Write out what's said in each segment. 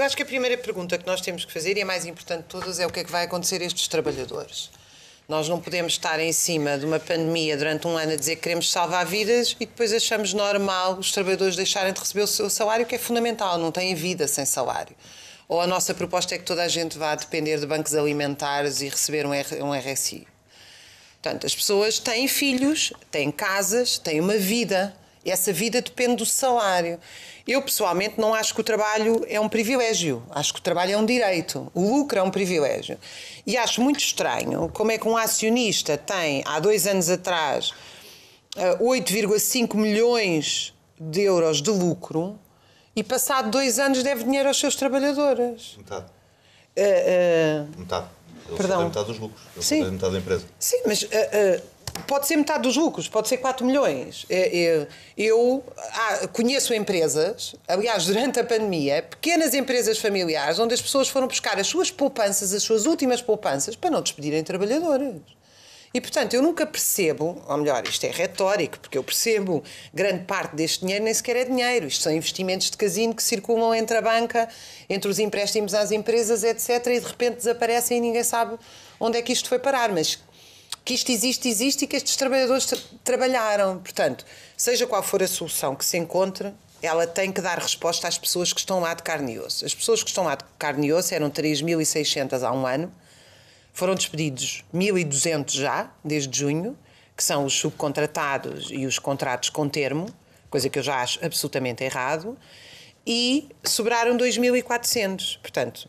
Eu acho que a primeira pergunta que nós temos que fazer, e a mais importante de todas, é o que é que vai acontecer a estes trabalhadores. Nós não podemos estar em cima de uma pandemia durante um ano a dizer que queremos salvar vidas e depois achamos normal os trabalhadores deixarem de receber o seu salário, que é fundamental, não têm vida sem salário. Ou a nossa proposta é que toda a gente vá depender de bancos alimentares e receber um RSI. Portanto, as pessoas têm filhos, têm casas, têm uma vida. Essa vida depende do salário. Eu, pessoalmente, não acho que o trabalho é um privilégio. Acho que o trabalho é um direito. O lucro é um privilégio. E acho muito estranho como é que um acionista tem, há dois anos atrás, 8,5 eh, milhões de euros de lucro e, passado dois anos, deve dinheiro aos seus trabalhadores. Metade. Uh, uh... Metade. Ele Perdão. metade dos lucros. Ele Sim. metade da empresa. Sim, mas. Uh, uh pode ser metade dos lucros, pode ser 4 milhões. É, é, eu ah, conheço empresas, aliás, durante a pandemia, pequenas empresas familiares, onde as pessoas foram buscar as suas poupanças, as suas últimas poupanças, para não despedirem trabalhadores. E, portanto, eu nunca percebo, ou melhor, isto é retórico, porque eu percebo, grande parte deste dinheiro nem sequer é dinheiro. Isto são investimentos de casino que circulam entre a banca, entre os empréstimos às empresas, etc. E de repente desaparecem e ninguém sabe onde é que isto foi parar. Mas que isto existe, existe e que estes trabalhadores tra trabalharam. Portanto, seja qual for a solução que se encontre, ela tem que dar resposta às pessoas que estão lá de carne e osso. As pessoas que estão lá de carne e osso eram 3.600 há um ano, foram despedidos 1.200 já, desde junho, que são os subcontratados e os contratos com termo, coisa que eu já acho absolutamente errado, e sobraram 2.400. Portanto,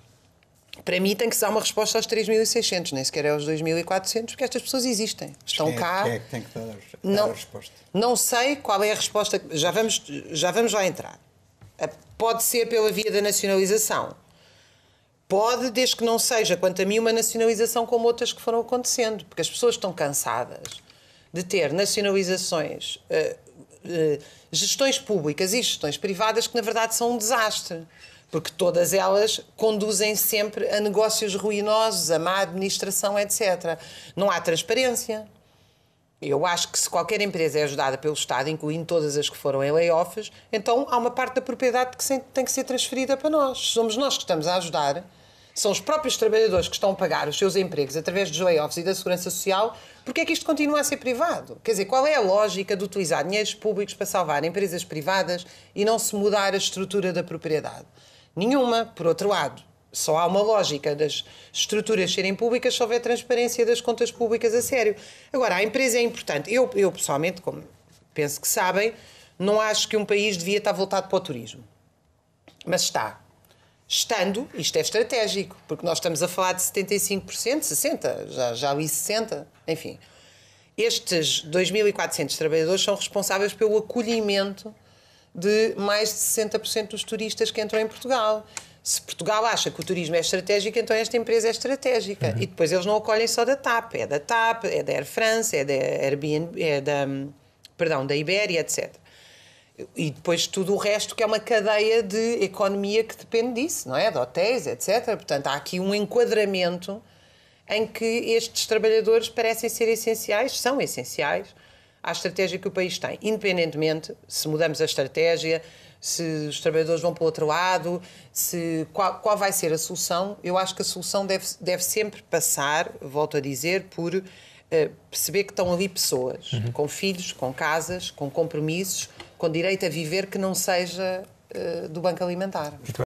para mim tem que se dar uma resposta aos 3.600, nem sequer é aos 2.400, porque estas pessoas existem, estão é cá. é que tem que dar, dar não, a resposta? Não sei qual é a resposta, já vamos, já vamos lá entrar. Pode ser pela via da nacionalização. Pode, desde que não seja, quanto a mim, uma nacionalização como outras que foram acontecendo, porque as pessoas estão cansadas de ter nacionalizações, eh, eh, gestões públicas e gestões privadas que, na verdade, são um desastre porque todas elas conduzem sempre a negócios ruinosos, a má administração, etc. Não há transparência. Eu acho que se qualquer empresa é ajudada pelo Estado, incluindo todas as que foram em layoffs, então há uma parte da propriedade que tem que ser transferida para nós. Somos nós que estamos a ajudar, são os próprios trabalhadores que estão a pagar os seus empregos através dos layoffs e da segurança social, porque é que isto continua a ser privado? Quer dizer, qual é a lógica de utilizar dinheiros públicos para salvar empresas privadas e não se mudar a estrutura da propriedade? Nenhuma, por outro lado. Só há uma lógica das estruturas serem públicas se houver transparência das contas públicas a sério. Agora, a empresa é importante. Eu, eu pessoalmente, como penso que sabem, não acho que um país devia estar voltado para o turismo. Mas está. Estando, isto é estratégico, porque nós estamos a falar de 75%, 60%, já, já li 60%, enfim. Estes 2.400 trabalhadores são responsáveis pelo acolhimento de mais de 60% dos turistas que entram em Portugal. Se Portugal acha que o turismo é estratégico, então esta empresa é estratégica. Uhum. E depois eles não acolhem só da TAP. É da TAP, é da Air France, é da Airbnb, é da, perdão, da Ibéria, etc. E depois tudo o resto que é uma cadeia de economia que depende disso, não é? De hotéis, etc. Portanto, há aqui um enquadramento em que estes trabalhadores parecem ser essenciais, são essenciais, à estratégia que o país tem, independentemente se mudamos a estratégia, se os trabalhadores vão para o outro lado, se, qual, qual vai ser a solução. Eu acho que a solução deve, deve sempre passar, volto a dizer, por uh, perceber que estão ali pessoas, uhum. com filhos, com casas, com compromissos, com direito a viver que não seja uh, do Banco Alimentar.